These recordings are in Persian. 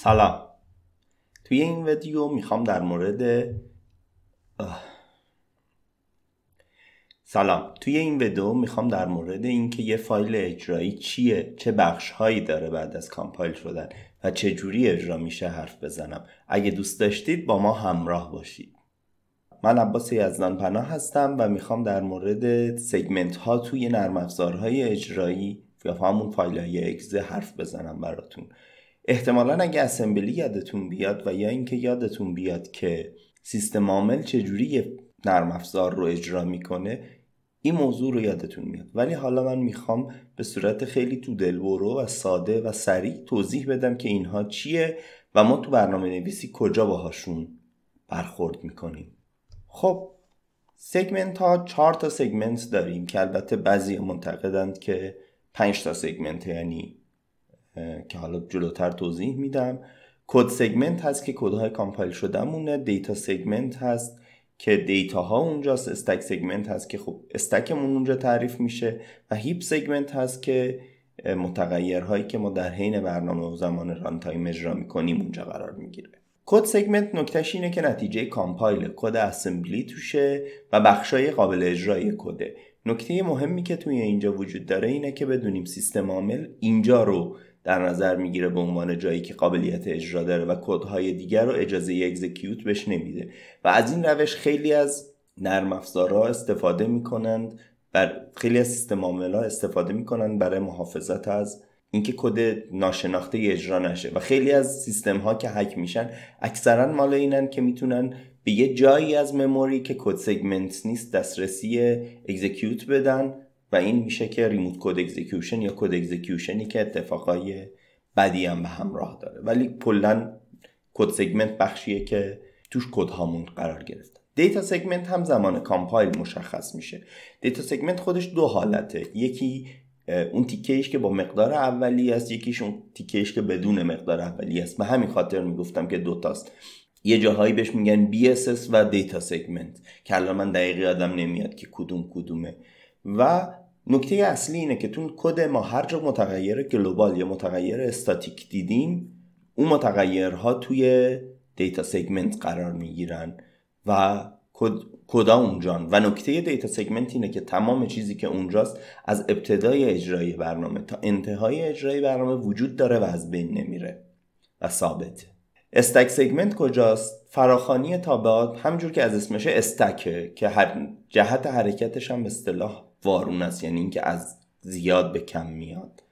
سلام توی این ویدیو میخوام در مورد سلام توی این ویدیو میخوام در مورد اینکه یه فایل اجرایی چیه چه بخش هایی داره بعد از کامپایل شدن و چه جوری اجرا میشه حرف بزنم اگه دوست داشتید با ما همراه باشید من عباس یزدان پناه هستم و میخوام در مورد سگمنت ها توی نرم افزارهای اجرایی یا همون فایل های اگزه حرف بزنم براتون احتمالا اگه اسمبلی یادتون بیاد و یا اینکه یادتون بیاد که سیستم عامل چجوری نرم افزار رو اجرا میکنه این موضوع رو یادتون میاد ولی حالا من میخوام به صورت خیلی تو دلورو و ساده و سریع توضیح بدم که اینها چیه و ما تو برنامه نویسی کجا باهاشون برخورد میکنیم خب سگمنت ها چهار تا سگمنت داریم که البته بعضی منتقدند که پنج تا سگمنت یعنی که حالا جلوتر توضیح میدم کد سگمنت هست که کدهای کامپایل شده مونه دیتا سگمنت هست که دیتا ها اونجاست استک سگمنت هست که خب استکمون اونجا تعریف میشه و هیپ سگمنت هست که متغیرهایی که ما در حین برنامه و زمان ران تایم اجرا میکنیم اونجا قرار میگیره کد سگمنت نکتهش اینه که نتیجه کامپایل کد اسمبلی توشه و بخشای قابل اجرای کده نکته مهمی که توی اینجا وجود داره اینه که بدونیم سیستم عامل اینجا رو در نظر میگیره به عنوان جایی که قابلیت اجرا داره و کدهای دیگر رو اجازه اگزیکیوت بهش نمیده و از این روش خیلی از نرم افزارها استفاده میکنند بر خیلی از سیستم ها استفاده میکنند برای محافظت از اینکه کد ناشناخته اجرا نشه و خیلی از سیستم ها که هک میشن اکثرا مال اینن که میتونن به یه جایی از مموری که کد سگمنت نیست دسترسی اگزیکیوت بدن و این میشه که ریموت کد اکزیکیوشن یا کد اکزیکیوشنی که اتفاقای بدی هم به همراه داره ولی کلا کد سگمنت بخشیه که توش کد هامون قرار گرفت دیتا سگمنت هم زمان کامپایل مشخص میشه دیتا سگمنت خودش دو حالته یکی اون تیکهش که با مقدار اولی است یکیش اون تیکهش که بدون مقدار اولی است به همین خاطر میگفتم که دوتاست یه جاهایی بهش میگن BSS و دیتا سگمنت که من دقیقی آدم نمیاد که کدوم کدومه و نکته اصلی اینه که تون کد ما هر جا متغیر گلوبال یا متغیر استاتیک دیدیم اون متغیرها توی دیتا سگمنت قرار میگیرن و کدا اونجان و نکته دیتا سگمنت اینه که تمام چیزی که اونجاست از ابتدای اجرای برنامه تا انتهای اجرای برنامه وجود داره و از بین نمیره و ثابته استک سگمنت کجاست فراخانی تابعات همجور که از اسمش استکه که هر جهت حرکتش هم به اصطلاح وارون است یعنی اینکه از زیاد به کم میاد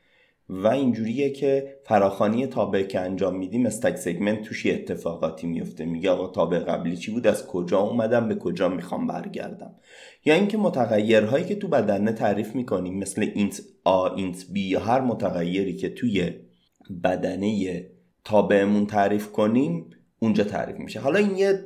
و اینجوریه که فراخانی تابع که انجام میدیم استک سگمنت توش اتفاقاتی میفته میگه آقا تابع قبلی چی بود از کجا اومدم به کجا میخوام برگردم یا اینکه متغیرهایی که تو بدنه تعریف میکنیم مثل اینت آ اینت بی یا هر متغیری که توی بدنه تا بهمون تعریف کنیم اونجا تعریف میشه حالا این یه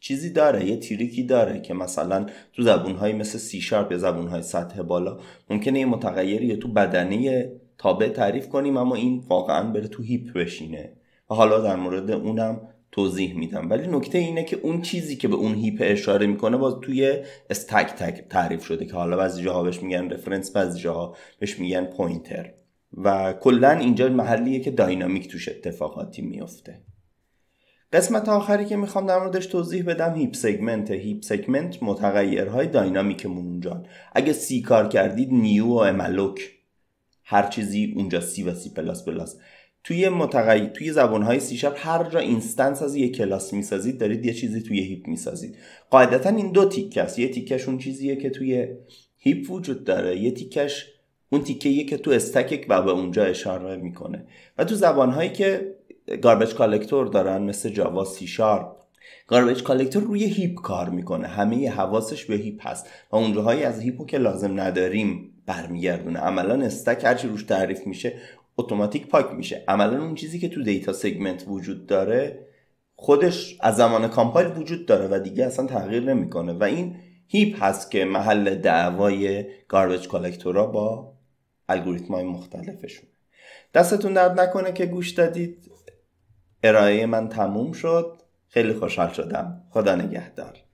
چیزی داره یه تریکی داره که مثلا تو زبونهایی مثل سی شارپ یا زبونهای سطح بالا ممکنه یه متغیری تو بدنه تابع تعریف کنیم اما این واقعا بره تو هیپ بشینه و حالا در مورد اونم توضیح میدم ولی نکته اینه که اون چیزی که به اون هیپ اشاره میکنه باز توی استک تک تعریف شده که حالا بعضی جاها بهش میگن رفرنس بعضی جاها بهش میگن پوینتر و کلا اینجا محلیه که داینامیک توش اتفاقاتی میفته قسمت آخری که میخوام در موردش توضیح بدم هیپ سگمنت هیپ سگمنت متغیرهای داینامیک اونجا اگه سی کار کردید نیو و املوک هر چیزی اونجا سی و سی پلاس پلاس توی متغیر توی زبانهای سی شب هر جا اینستنس از یه کلاس میسازید دارید یه چیزی توی هیپ میسازید قاعدتا این دو تیکه است یه تیکش اون چیزیه که توی هیپ وجود داره یه تیکش اون تیکه که تو استک و به اونجا اشاره میکنه و تو زبانهایی که گاربج کالکتور دارن مثل جاوا سی شارپ گاربج کالکتور روی هیپ کار میکنه همه حواسش به هیپ هست و اونجاهایی از هیپو که لازم نداریم برمیگردونه عملا استک هرچی روش تعریف میشه اتوماتیک پاک میشه عملا اون چیزی که تو دیتا سگمنت وجود داره خودش از زمان کامپایل وجود داره و دیگه اصلا تغییر نمیکنه و این هیپ هست که محل دعوای گاربج کالکتورا با الگوریتم های مختلفشون دستتون درد نکنه که گوش دادید ارائه من تموم شد خیلی خوشحال شدم خدا نگهدار